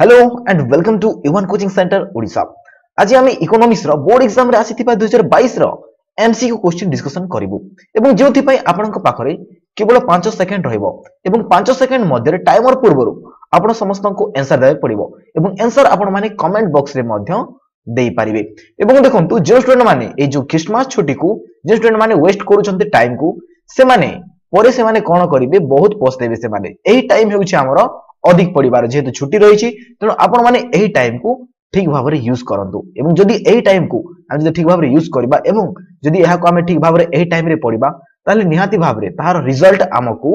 hello and welcome to Yuvan coaching centre Odisha ଆଜି ଆମେ ଇକୋନୋମିକ୍ସର board ଏକ୍ସାମରେ ଆସିଥିବା ଦୁଇ ହଜାର ବାଇଶର ଏମସିକ୍ୟୁ କ୍ୱେଶ୍ଚିନ୍ ଡିସ୍କସନ୍ କରିବୁ ଏବଂ ଯେଉଁଥିପାଇଁ ଆପଣଙ୍କ ପାଖରେ କେବଳ ପାଞ୍ଚ ସେକେଣ୍ଡ ରହିବ ଏବଂ ପାଞ୍ଚ ସେକେଣ୍ଡ ମଧ୍ୟରେ ଟାଇମର ପୂର୍ବରୁ ଆପଣ ସମସ୍ତଙ୍କୁ ଆନ୍ସର ଦେବାକୁ ପଡ଼ିବ ଏବଂ ଆନ୍ସର ଆପଣମାନେ କମେଣ୍ଟ ବକ୍ସରେ ମଧ୍ୟ ଦେଇପାରିବେ ଏବଂ ଦେଖନ୍ତୁ ଯେଉଁ ଷ୍ଟୁଡେଣ୍ଟ ମାନେ ଏଇ ଯେଉଁ ଖ୍ରୀଷ୍ଟମାସ ଛୁଟିକୁ ଯେଉଁ ଷ୍ଟୁଡେଣ୍ଟ ମାନେ ୱେଷ୍ଟ କରୁଛନ୍ତି ଟାଇମକୁ ସେମାନେ ପରେ ସେମାନେ କ'ଣ କରିବେ ବହୁତ ପସ୍ତେଇବେ ସେମାନେ ଏହି ଟାଇମ ହେଉଛି ଆମର অধিক পরিবার যেহেতু ছুটি রয়েছে তেমন আপনার এই টাইম কু ঠিক ভাবে ইউজ করতু এবং যদি এই টাইম কু আমি যদি ঠিক ভাবে ইউজ করা এবং যদি এখন আমি ঠিক ভাবে এই টাইমে পড়া তাহলে নিহতি ভাবে তাহার রিজল্ট আমাকে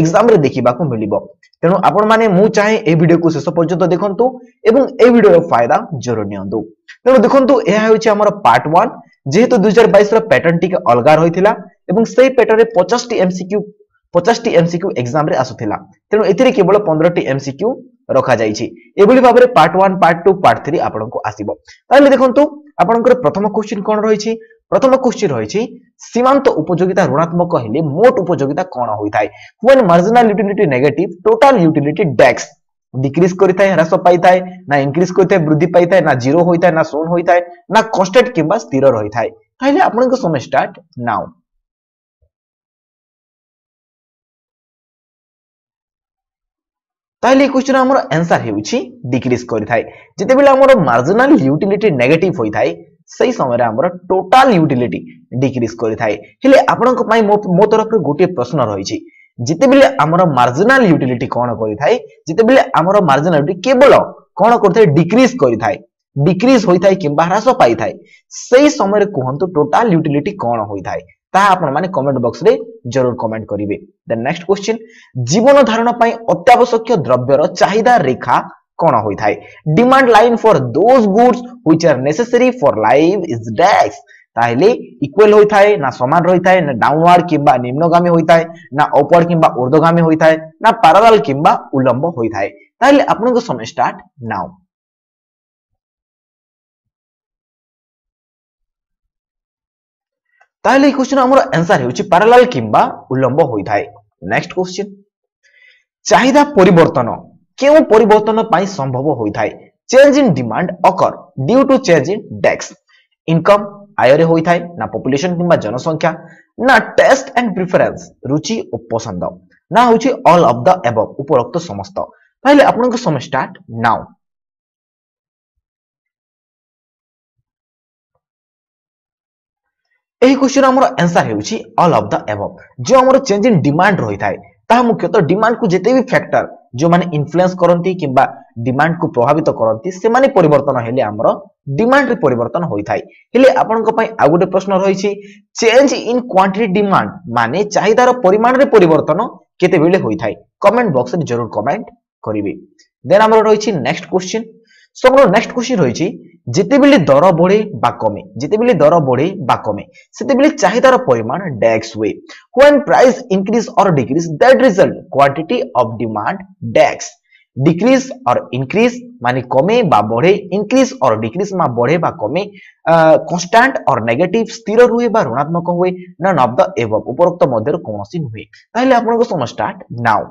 এক্সামে দেখা মিলব তেমন আপন মানে মু চাহে এই ভিডিও কু শেষ পর্যন্ত দেখন্তু এবং এই ভিডিওর ফায়দা জোর নিয়ন্তু তেমন দেখন্তু এহা হচ্ছে আমার পার্ট 1 যেহেতু 2022 হাজার বাইশ প্যাটার্ন টিকে অলগা রয়েছিল এবং সেই প্যাটার্নে 50 টি এমসিকিউ ପଚାଶଟି ଏମସିକ୍ୟୁ ଏକ୍ସାମରେ ଆସୁଥିଲା ତେଣୁ ଏଥିରେ କେବଳ ପନ୍ଦରଟି ଏମସିକ୍ୟୁ ରଖାଯାଇଛି ଏଭଳି ଭାବରେ part one part two part three ଆପଣଙ୍କୁ ଆସିବ ତାହେଲେ ଦେଖନ୍ତୁ ଆପଣଙ୍କର ପ୍ରଥମ କ୍ୱେଶ୍ଚିନ୍ କ'ଣ ରହିଛି ପ୍ରଥମ କ୍ୱେଶ୍ଚିନ୍ ରହିଛି ସୀମାନ୍ତ ଉପଯୋଗିତା ଋଣାତ୍ମକ ହେଲେ ମୋଟ ଉପଯୋଗିତା କ'ଣ ହୋଇଥାଏ when marginal utility negative total utility dash decrease করে থাকে হ্রাস পাই থাকে না ইনক্রিজ করে থাকে বৃদ্ধি পাই থাকে না জিরো হয়ে থাকে না শূন্য হয়ে থাকে না কনস্ট্যান্ট কিংবা স্থির রয়ে থাকে তাহলে আপনার সময় স্টার্ট নাও তাহলে এই কোশ্চিন আমার আনসার হচ্ছে ডিক্রিজ করে থাকে যেতে বেলা আমার মার্জিনাল ইউটিলিটি নেগেটিভ হয়ে থাকে সেই সময় আমার টোটাল ইউটিলিটি ডিক্রিজ করে থাকে হলে আপনার মো তরফ গোটিয়ে প্রশ্ন রয়েছে যেতে বেলে আমার মার্জিনাল ইউটিলিটি কম করে থাকে যেতে বেলে আমার মার্জিনালিটি কেবল কম করে থাকে ডিক্রিজ করে থাকে ডিক্রিজ হয়ে থাকে কিংবা হ্রাস পাই থাকে সেই সময় কুহতু টোটাল ইউটিলিটি কম হয়ে থাকে ତାହା ଆପଣମାନେ କମେଣ୍ଟ ବକ୍ସରେ ଜରୁର କମେଣ୍ଟ କରିବେ ଦେନ୍ ନେକ୍ସଟ କ୍ୱେଶ୍ଚିନ୍ ଜୀବନ ଧାରଣ ପାଇଁ ଅତ୍ୟାବଶ୍ୟକ ଦ୍ରବ୍ୟର ଚାହିଦା ରେଖା କ'ଣ ହୋଇଥାଏ demand line for those goods which are necessary for life is dash তাহলে ইকুয়াল হয়ে থাকে না সমান রয়ে থাকে না ডাউনওয়ার্ড কিংবা নিম্নগামী হয়ে থাকে না অপওয়ার্ড কিংবা ঊর্ধ্বগামী হয়ে থাকে না প্যারালাল কিংবা উল্লম্ব হয়ে থাকে তাহলে আপনার সময় স্টার্ট নাও তাহলে এই কোশ্চিন আমার আনসার হচ্ছে প্যারালাল কিংবা উল্লম্ব হয়ে থাকে নেক্সট কোশ্চিন চাহিদা পরিবর্তন কেউ পরিবর্তন পাই সম্ভব হয়ে থাকে change in demand occur due to change in dash income আয়রে হয়ে থাকে না পপুলেশন কিংবা জনসংখ্যা না টেস্ট এন্ড প্রিফারেন্স রুচি ও পছন্দ না হচ্ছে অল অফ দ্য অ্যাবভ উপরোক্ত সমস্ত তাহলে আপনার সময় স্টার্ট নাও এই কোশ্চিন আমার ଆନ୍ସର ହେଉଛି ଅଲ୍ ଅଫ୍ ଦ ଏବଭ୍ ଯେଉଁ ଆମର ଚେଞ୍ଜ ଇନ୍ ଡିମାଣ୍ଡ ରହିଥାଏ ତାହା ମୁଖ୍ୟତଃ ଡିମାଣ୍ଡକୁ ଯେତେ ବି ଫ୍ୟାକ୍ଟର ଯେଉଁମାନେ ଇନଫ୍ଲୁଏନ୍ସ କରନ୍ତି କିମ୍ବା ଡିମାଣ୍ଡକୁ ପ୍ରଭାବିତ କରନ୍ତି ସେମାନେ ପରିବର୍ତ୍ତନ ହେଲେ ଆମର ଡିମାଣ୍ଡରେ ପରିବର୍ତ୍ତନ ହୋଇଥାଏ ହେଲେ ଆପଣଙ୍କ ପାଇଁ ଆଉ ଗୋଟେ ପ୍ରଶ୍ନ ରହିଛି ଚେଞ୍ଜ ଇନ୍ କ୍ୱାଣ୍ଟିଟି ଡିମାଣ୍ଡ ମାନେ ଚାହିଦାର ପରିମାଣରେ ପରିବର୍ତ୍ତନ କେତେବେଳେ ହୋଇଥାଏ କମେଣ୍ଟ ବକ୍ସରେ ଜରୁର କମେଣ୍ଟ କରିବେ ଦେନ୍ ଆମର ରହିଛି ନେକ୍ସଟ କ୍ୱେଶ୍ଚିନ୍ সো ଆମର ନେକ୍ସଟ କ୍ୱେଶ୍ଚନ ରହିଛି ଯେତେବେଳେ ଦର ବଢେ ବା କମେ ଯେତେବେଳେ ଦର ବଢେ ବା କମে ସେତେବେଳେ চাহিদার পরিমাণ ড্যাক্স ওয়ে when price increase or decrease that result quantity of demand dash decrease or increase মানে কমে বা বড়ে ইনক্রিজ অর ডিক্রিজ মা বড়ে বা কমে কনস্টান্ট অর নেগেটিভ স্থির রুহে বা ঋণাত্মক হুয়ে নন অফ দ্য এভব উপরোক্ত মধ্যে কোণী নুহে তাহলে আপনার সময় স্টার্ট নাও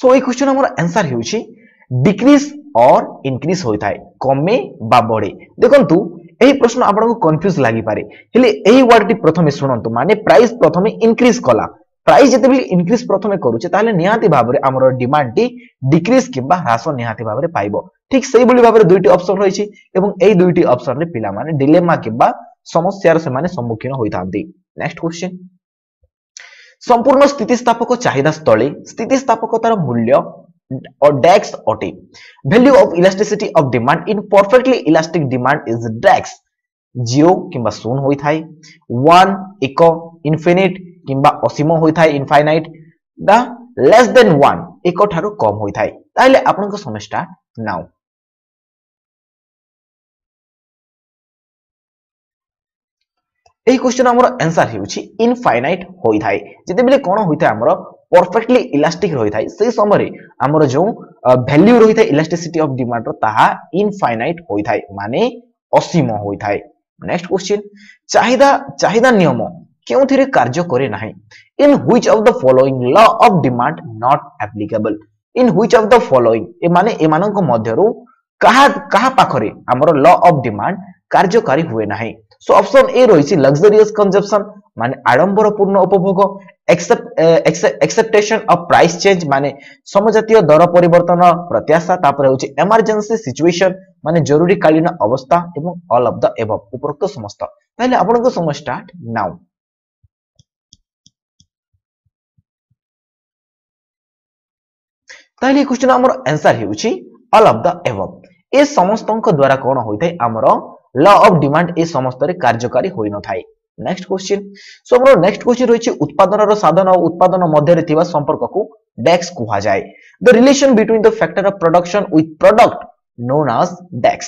সো এই কোশ্চেন আমার আনসার হচ্ছে ডিক্রিজ অর ইনক্রিজ হয়ে থাকে কমে বা বড়ে দেখুন এই প্রশ্ন আপনার কনফ্যুজ লাগিপারে হলে এই ওয়ার্ডটি প্রথমে শুণতু মানে প্রাইস প্রথমে ইনক্রিজ কলা প্রাইস যেত ইনক্রিজ প্রথমে করুছে তাহলে নিহতি ভাবে আমার ডিমান্ডটি ডিক্রিজ কিংবা হ্রাস নিহতি ভাবে পাইব ঠিক সেইভাবে ভাবে দুইটি অপশন রয়েছে এবং এই দুইটি অপশনরে পিলা মানে ডিলেমা কিংবা সমস্যার সেমানে সম্মুখীন হয়ে থাকে নেক্সট কোশ্চেন সম্পূর্ণ স্থিতিস্থাপক চাহিদা স্থলে স্থিতিস্থাপকতার মূল্য DEX অটে value of elasticity of demand in perfectly elastic demand is DEX zero কিংবা শূন্য হয়ে ওয়ান এক ইনফিনিট কিংবা অসীম হয়ে infinite the less than one এক ঠার কম হয়ে তাহলে আপনার সমস্যা নাও এই কোশ্চেন আমার ଆନ୍ସର ହେଉଛି ଇନଫାଇନାଇଟ୍ ହୋଇଥାଏ ଯେତେବେଳେ କ'ଣ ହୋଇଥାଏ ଆମର ପରଫେକ୍ଟଲି ଇଲାଷ୍ଟିକ୍ ରହିଥାଏ ସେହି ସମୟରେ ଆମର ଯେଉଁ ଭ୍ୟାଲ୍ୟୁ ରହିଥାଏ ଇଲାଷ୍ଟିସିଟି ଅଫ୍ ଡିମାଣ୍ଡର ତାହା ଇନଫାଇନାଇଟ୍ ହୋଇଥାଏ ମାନେ ଅସୀମ ହୋଇଥାଏ ନେକ୍ସଟ କୋଶ୍ଚିନ୍ ଚାହିଦା ଚାହିଦା ନିୟମ କେଉଁଥିରେ କାର୍ଯ୍ୟ କରେ ନାହିଁ in which of the following law of demand not applicable in which of the following ଏମାନେ ଏମାନଙ୍କ ମଧ୍ୟରୁ କାହା କାହା ପାଖରେ ଆମର ଲ ଅଫ୍ ଡିମାଣ୍ଡ କାର୍ଯ୍ୟକାରୀ ହୁଏ ନାହିଁ সো অপশন এ রয়েছে লাক্সারিয়াস কনজাপশন মানে আড়ম্বরপূর্ণ উপভোগ একসেপ্টেসন অফ প্রাইস চেঞ্জ মানে সমজাতীয় দর পরিবর্তন প্রত্যাশা তারপরে হচ্ছে এমার্জেন্সি সিচুয়েশন মানে জরুরীকালীন অবস্থা এবং অল অফ দ্য এভ উপরোক্ত সমস্ত তাহলে আপনার সময় স্টার্ট নাও তাহলে এই কোশ্চেন আমার আনসার হচ্ছে all of the above সমস্ত দ্বারা কোণ হয়ে থাকে আমার ল অফ ডিমান্ড এই সমস্তরে কার্যকারী ହୋଇନଥାଏ ନେକ୍ସଟ କ୍ୱେଶ୍ଚିନ୍ ସୋ ଆମର ନେକ୍ସଟ କ୍ୱେଶ୍ଚିନ୍ ରହିଛି ଉତ୍ପାଦନର ସାଧନ ଓ ଉତ୍ପାଦନ ମଧ୍ୟରେ ଥିବା ସମ୍ପର୍କକୁ ଡେକ୍ସ କୁହାଯାଏ the relation between the factor of production with product known as dash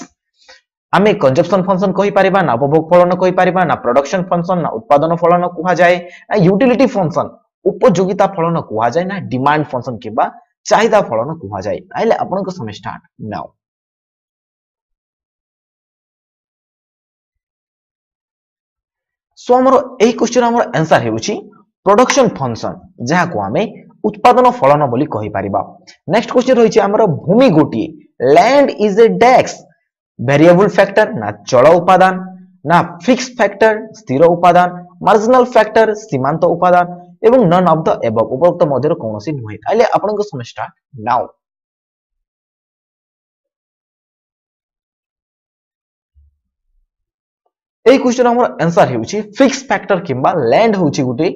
ଆମେ କନଜମ୍ପସନ ଫଙ୍କସନ କହିପାରିବା ନା ଉପଭୋଗ ଫଳନ କହିପାରିବା ନା ପ୍ରଡକ୍ସନ ଫଙ୍କସନ ନା ଉତ୍ପାଦନ ଫଳନ କୁହାଯାଏ ନା ୟୁଟିଲିଟି ଫଙ୍କସନ ଉପଯୋଗିତା ଫଳନ କୁହାଯାଏ ନା ଡିମାଣ୍ଡ ଫଙ୍କସନ କିମ୍ବା ଚାହିଦା ଫଳନ କୁହାଯାଏ ତାହେଲେ ଆପଣଙ୍କ ସମୟ ଷ୍ଟାର୍ଟ ନାଉ সো আমার এই কোশ্চিন আমার আনসার হেউছি প্রোডকশন ফংশন যা আমি উৎপাদন ফলন বলি কহিপারিবা নেক্সট কোশ্চিন রয়েছে আমার ভূমি গোটিয়ে land is a dash variable factor না চল উপাদান না ফিক্স ফ্যাক্টর স্থির উপাদান মার্জিনাল ফ্যাক্টর সীমান্ত উপাদান এবং নন অফ দ্য এব উপরোক্ত মধ্যে কোণী নুহে তাহলে আপনার সমস্যা নাও এই কোশ্চেন আমার ଆନ୍ସର ହେଉଛି ଫିକ୍ସ ଫ୍ୟାକ୍ଟର କିମ୍ବା ଲ୍ୟାଣ୍ଡ ହେଉଛି ଗୋଟିଏ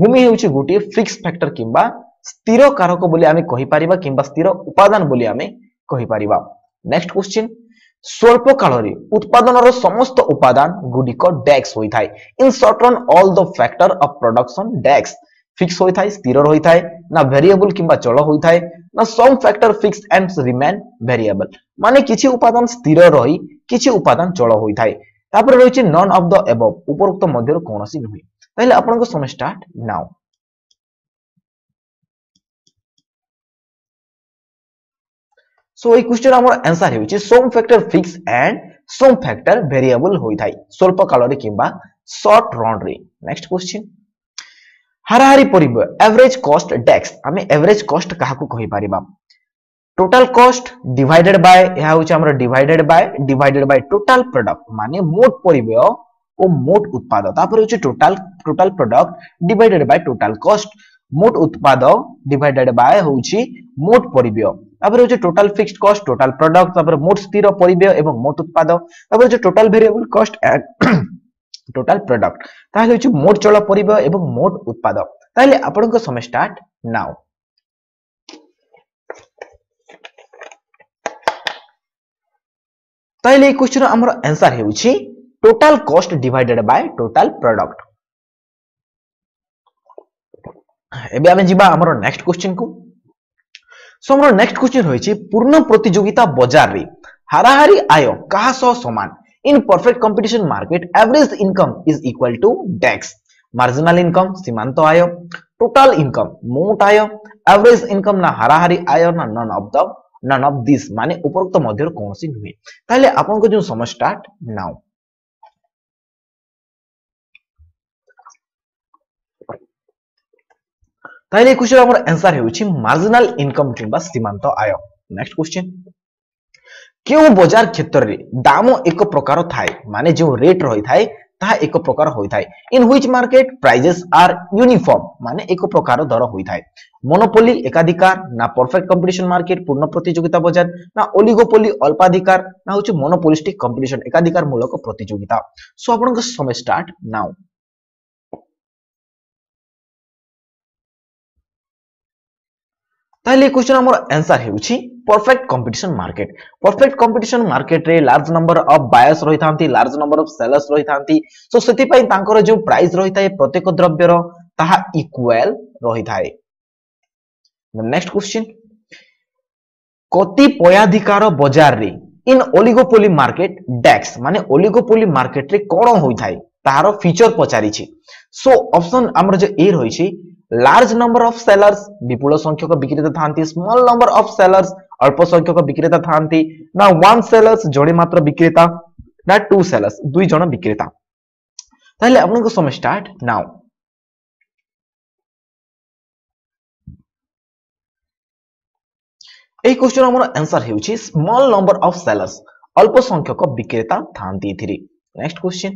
ଭୂମି ହେଉଛି ଗୋଟିଏ ଫିକ୍ସ ଫ୍ୟାକ୍ଟର କିମ୍ବା ସ୍ଥିର କାରକ ବୋଲି ଆମେ କହିପାରିବା କିମ୍ବା ସ୍ଥିର ଉପାଦାନ ବୋଲି ଆମେ କହିପାରିବା ନେକ୍ସଟ କୋଶ୍ଚିନ୍ ସ୍ୱଳ୍ପ କାଳରେ ଉତ୍ପାଦନର ସମସ୍ତ ଉପାଦାନ ଗୁଡ଼ିକ ଡ୍ୟାକ୍ସ ହୋଇଥାଏ in short run all the factor of production dash fix ହୋଇଥାଏ ସ୍ଥିର ରହିଥାଏ ନା ଭେରିଏବଲ କିମ୍ବା ଚଳ ହୋଇଥାଏ ନା some factor fix and remain variable ମାନେ କିଛି ଉପାଦାନ ସ୍ଥିର ରହି କିଛି ଉପାଦାନ ଚଳ ହୋଇଥାଏ তারপরে রয়েছে নন অফ দ এবভ উপরোক্ত মধ্যে କୌଣସି ନୁହେଁ তাহলে আপনাদের সময় স্টার্ট নাও সো এই কোশ্চেন আমার আনসার হচ্ছে some factor fix and some factor variable হই থাই স্বল্প কালরে কিংবা শর্ট রন রে নেক্সট কোশ্চেন হারাহারি পরিব এভারেজ কস্ট ডেক্স আমি এভারেজ কস্ট কাহাকু কহি পারিবা টোটাল কস্ট ডিভাইডেড বাই ଏହା ହେଉଛି ଆମର divided by divided by total product মানে মোট পরিব্যয় ও মোট উৎপাদ তারপরে হচ্ছে total total product divided by total cost মোট উৎপাদ ডিভাইডেড বাই হচ্ছে মোট পরিব্যয় তারপরে হচ্ছে total fixed cost total product তারপরে মোট স্থির পরিব্যয় এবং মোট উৎপাদ তারপরে হচ্ছে total variable cost total product তাহলে হচ্ছে মোট চল পরিব্যয় এবং মোট উৎপাদ তাহলে আপনার সময় স্টার্ট নাও তাহলে এই কোশ্চিন আমার আনসার হচ্ছে total cost divided by total product এবে আমি যা আমার নেক্সট কোশ্চিন কু সো আমার নেক্সট কোশ্চিন রয়েছে পূর্ণ প্রতিযোগিতা বজার হারাহারি আয় কাহা সহ সমান in perfect competition market average income is equal to dash marginal income সীমান্ত আয় টোটাল ইনকম মোট আয় এভারেজ ইনকম না হারাহারি আয় না none of the none of this মানে উপরোক্ত মধ্যে କୌଣସି নুহে তাহলে ଆପଣଙ୍କ যে সময় স্টার্ট নাও তাহলে এই কোশ্চেন আমার অ্যানসার হচ্ছে মার্জিনাল ইনকম কিংবা সীমান্ত আয় নেক্সট কোশ্চেন কেউ বজার ক্ষেত্রে দাম এক প্রকার থাকে মানে যে রেট রয়ে থাকে ତାହା ଏକ ପ୍ରକାର ହୋଇଥାଏ in which market prices are uniform ମାନେ ଏକ ପ୍ରକାର ଦର ହୋଇଥାଏ ମନୋପୋଲି ଏକାଧିକାର ନା ପରଫେକ୍ଟ କମ୍ପିଟିସନ ମାର୍କେଟ ପୂର୍ଣ୍ଣ ପ୍ରତିଯୋଗିତା ବଜାର ନା ଓଲିଗୋପୋଲି ଅଳ୍ପାଧିକାର ନା ହଉଛି ମନୋପୋଲିଷ୍ଟିକ କମ୍ପିଟିସନ ଏକାଧିକାର ମୂଳକ ପ୍ରତିଯୋଗିତା ସୋ ଆପଣଙ୍କ ସମୟ ଷ୍ଟାର୍ଟ ନାଉ তাহলে এই কোশ্চিন আমার ଆନ୍ସର ହେଉଛି perfect competition market perfect competition market रे लार्ज नंबर ऑफ बायर्स रही था लार्ज नंबर ऑफ सेलर्स रही था सो से जो प्राइस रही था प्रत्येक द्रव्यर ताहा इक्वाल रही था नेक्स्ट क्वेश्चन কতিপয়াধিকার বজারে ইন অলিগোপোলি মার্কেট ডেক্স মানে অলিগোপোলি মার্কেটরে কোণ হয়ে থাকে তাহার ফিচর পচারিছি সো অপশন আমার যে এ রয়েছে লার্জ নম্বর অফ সেলার্স বিপুল সংখ্যক বিক্রেতা থাকে স্মল নম্বর অফ সেলার্স অল্প সংখ্যক বিক্রেতা থাকে না ওয়ান সেলার্স জনে মাত্র বিক্রেতা না টু সেলার্স দুই জন বিক্রেতা তাহলে আপনার সময় স্টার্ট নাও এই কোশ্চেন আমার আনসার হচ্ছে স্মল নম্বর অফ সেলার্স অল্প সংখ্যক বিক্রেতা থাকে নেক্সট কোশ্চেন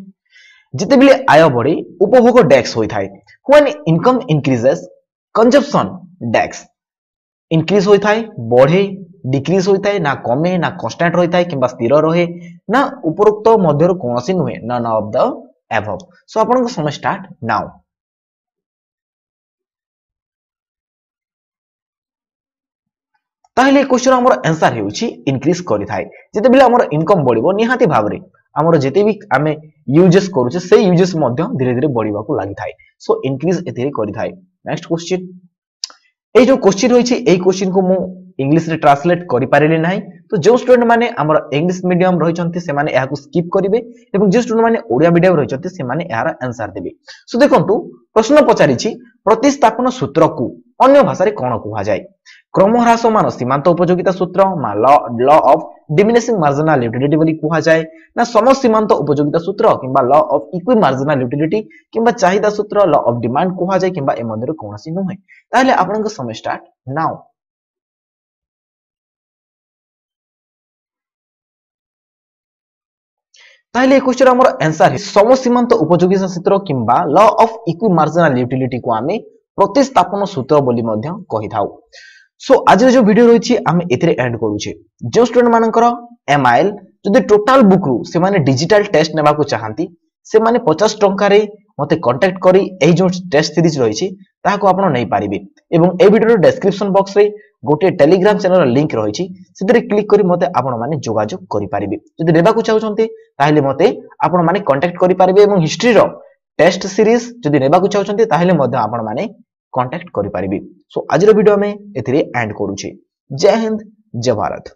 যেতবে আয় বড়ে উপভোগ ডেক্স হয়ে থাকে when income increases consumption tax increase ହୋଇଥାଏ ବଢେ ডিক্রিজ ହୋଇଥାଏ না কমে না কনস্ট্যান্ট ରହିଥାଏ কিংবা ସ୍ଥିର ରହେ ନା ଉପରୋକ୍ତ ମଧ୍ୟରୁ କୌଣସି ନୁହେଁ none of the above so ଆପଣଙ୍କ ସମୟ ଷ୍ଟାର୍ଟ ନାଉ তাহলে এই কোশ্চেন আমার আনসার হচ্ছে ইনক্রিজ করে থাকে যেতবে আমার ইনকম বড় নিহতি ভাবে আমার যেতে বি আমি ইউজেস করুছে সেই ইউজেস মধ্যে ধীরে ধীরে বড়া লাগি থাকে ସୋ ଇନକ୍ରିଜ ଏଥିରେ କରିଥାଏ ନେକ୍ସଟ କ୍ୱେଶ୍ଚିନ ଏଇ ଯୋଉ କ୍ୱେଶ୍ଚିନ ରହିଛି ଏଇ କ୍ୱେଶ୍ଚିନକୁ ମୁଁ ইংলিশে ট্রান্সলেট করিপারিলি না তো যে স্টুডেন্ট মানে আমার ইংলিশ মিডিয়াম রয়েছেন সে এখন স্কিপ করবে এবং যে স্টুডেন্ট মানে ওড়িয়া মিডিয়াম রয়েছেন সে এর আনসার দেবে সো দেখুন প্রশ্ন পচারিছি প্রতিস্থাপন সূত্রকু অন্য ভাষায় কোণ কুহযায় ক্রমহ্রাসমান সীমান্ত উপযোগিতা সূত্র law of diminishing marginal utility বলে যায় না সমসীমান্ত উপযোগিতা সূত্র কিংবা law of equi marginal utility কিংবা চাহিদা সূত্র ল অফ ডিমান্ড যায় কিংবা এ মধ্যে কৌশি নুহে তাহলে আপনার সময় স্টার্ট নাও তাহলে এই কোশ্চেন আমার আনসার সমসীমান্ত উপযোগিতা সূত্র কিংবা law of equi marginal utility কু আমি প্রতিস্থাপন সূত্র বলে মধ্য থাও সো আজির যে ভিডিও রয়েছে আমি এতে এন্ড করুছে যে স্টুডেন্ট মানকর এমআইএল যদি টোটাল বুক রু সেমানে ডিজিটাল টেস্ট নেবাকু চাহান্তি সেমানে 50 টঙ্কারে মতে কন্টাক্ট করি এই যে টেস্ট সিরিজ রয়েছে তাহাকু আপন নেই পারিবে এবং এই ভিডিওর ডেসক্রিপশন বক্স রে গোটে টেলিগ্রাম চ্যানেল লিংক রয়েছে সেতিরে ক্লিক করি মতে আপন মানে যোগাযোগ করি পারিবে যদি নেবাকু চাহুচন্তি তাহলে মতে আপন মানে কন্টাক্ট করি পারিবে এবং হিস্ট্রি র টেস্ট সিরিজ যদি নেবাকু চাহুচন্তি তাহলে মধ্যে আপন মানে कंटाक्ट करें सो आज भिडियो एंड करुचे जय हिंद जय भारत